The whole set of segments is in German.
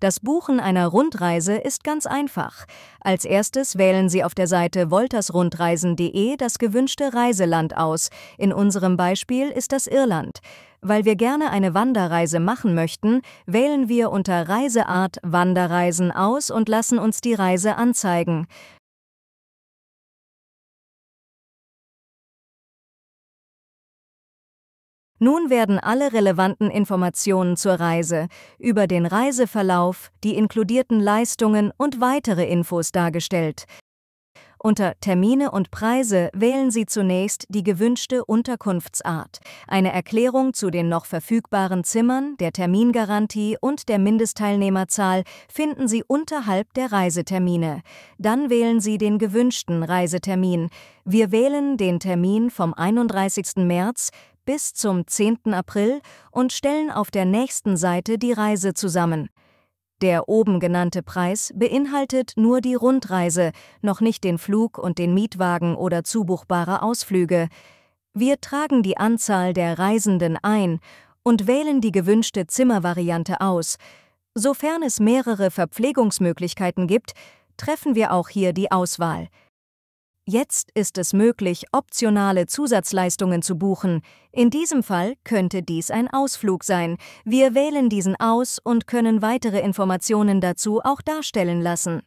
Das Buchen einer Rundreise ist ganz einfach. Als erstes wählen Sie auf der Seite woltersrundreisen.de das gewünschte Reiseland aus. In unserem Beispiel ist das Irland. Weil wir gerne eine Wanderreise machen möchten, wählen wir unter Reiseart Wanderreisen aus und lassen uns die Reise anzeigen. Nun werden alle relevanten Informationen zur Reise über den Reiseverlauf, die inkludierten Leistungen und weitere Infos dargestellt. Unter Termine und Preise wählen Sie zunächst die gewünschte Unterkunftsart, eine Erklärung zu den noch verfügbaren Zimmern, der Termingarantie und der Mindesteilnehmerzahl finden Sie unterhalb der Reisetermine. Dann wählen Sie den gewünschten Reisetermin. Wir wählen den Termin vom 31. März bis zum 10. April und stellen auf der nächsten Seite die Reise zusammen. Der oben genannte Preis beinhaltet nur die Rundreise, noch nicht den Flug und den Mietwagen oder zubuchbare Ausflüge. Wir tragen die Anzahl der Reisenden ein und wählen die gewünschte Zimmervariante aus. Sofern es mehrere Verpflegungsmöglichkeiten gibt, treffen wir auch hier die Auswahl. Jetzt ist es möglich, optionale Zusatzleistungen zu buchen. In diesem Fall könnte dies ein Ausflug sein. Wir wählen diesen aus und können weitere Informationen dazu auch darstellen lassen.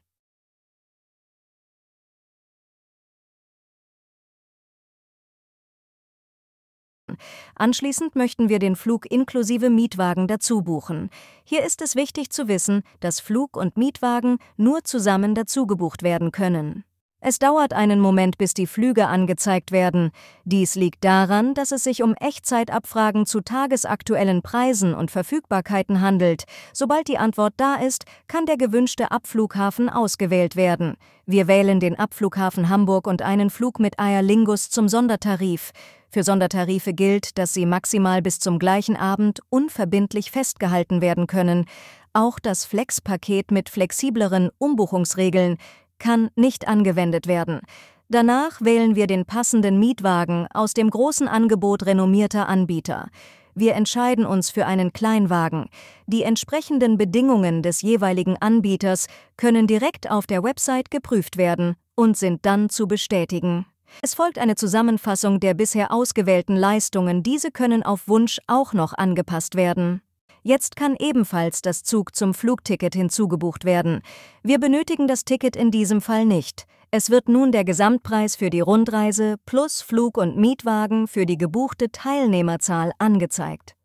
Anschließend möchten wir den Flug inklusive Mietwagen dazu buchen. Hier ist es wichtig zu wissen, dass Flug und Mietwagen nur zusammen dazu gebucht werden können. Es dauert einen Moment, bis die Flüge angezeigt werden. Dies liegt daran, dass es sich um Echtzeitabfragen zu tagesaktuellen Preisen und Verfügbarkeiten handelt. Sobald die Antwort da ist, kann der gewünschte Abflughafen ausgewählt werden. Wir wählen den Abflughafen Hamburg und einen Flug mit Aer Lingus zum Sondertarif. Für Sondertarife gilt, dass sie maximal bis zum gleichen Abend unverbindlich festgehalten werden können. Auch das Flex-Paket mit flexibleren Umbuchungsregeln kann nicht angewendet werden. Danach wählen wir den passenden Mietwagen aus dem großen Angebot renommierter Anbieter. Wir entscheiden uns für einen Kleinwagen. Die entsprechenden Bedingungen des jeweiligen Anbieters können direkt auf der Website geprüft werden und sind dann zu bestätigen. Es folgt eine Zusammenfassung der bisher ausgewählten Leistungen. Diese können auf Wunsch auch noch angepasst werden. Jetzt kann ebenfalls das Zug zum Flugticket hinzugebucht werden. Wir benötigen das Ticket in diesem Fall nicht. Es wird nun der Gesamtpreis für die Rundreise plus Flug- und Mietwagen für die gebuchte Teilnehmerzahl angezeigt.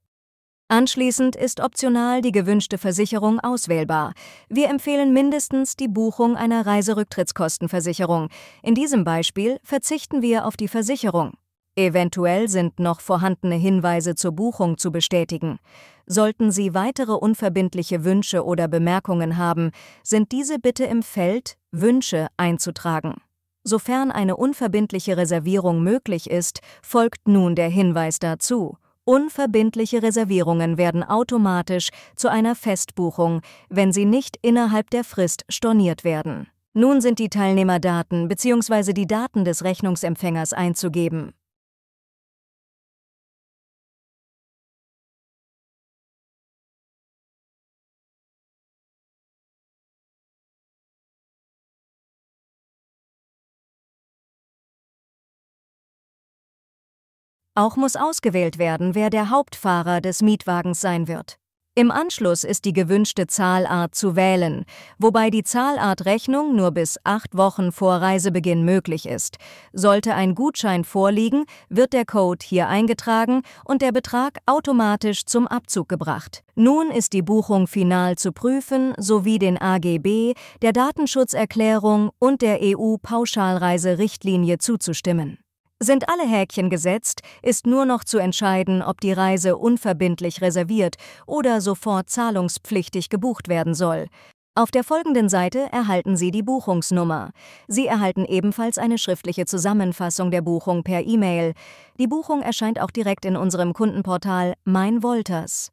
Anschließend ist optional die gewünschte Versicherung auswählbar. Wir empfehlen mindestens die Buchung einer Reiserücktrittskostenversicherung. In diesem Beispiel verzichten wir auf die Versicherung. Eventuell sind noch vorhandene Hinweise zur Buchung zu bestätigen. Sollten Sie weitere unverbindliche Wünsche oder Bemerkungen haben, sind diese bitte im Feld Wünsche einzutragen. Sofern eine unverbindliche Reservierung möglich ist, folgt nun der Hinweis dazu. Unverbindliche Reservierungen werden automatisch zu einer Festbuchung, wenn sie nicht innerhalb der Frist storniert werden. Nun sind die Teilnehmerdaten bzw. die Daten des Rechnungsempfängers einzugeben. Auch muss ausgewählt werden, wer der Hauptfahrer des Mietwagens sein wird. Im Anschluss ist die gewünschte Zahlart zu wählen, wobei die Zahlartrechnung nur bis acht Wochen vor Reisebeginn möglich ist. Sollte ein Gutschein vorliegen, wird der Code hier eingetragen und der Betrag automatisch zum Abzug gebracht. Nun ist die Buchung final zu prüfen, sowie den AGB, der Datenschutzerklärung und der EU-Pauschalreiserichtlinie zuzustimmen. Sind alle Häkchen gesetzt, ist nur noch zu entscheiden, ob die Reise unverbindlich reserviert oder sofort zahlungspflichtig gebucht werden soll. Auf der folgenden Seite erhalten Sie die Buchungsnummer. Sie erhalten ebenfalls eine schriftliche Zusammenfassung der Buchung per E-Mail. Die Buchung erscheint auch direkt in unserem Kundenportal Mein Wolters.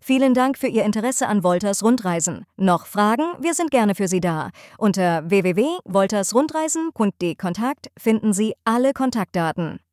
Vielen Dank für Ihr Interesse an Wolters Rundreisen. Noch Fragen? Wir sind gerne für Sie da. Unter www.woltersrundreisen.de Kontakt finden Sie alle Kontaktdaten.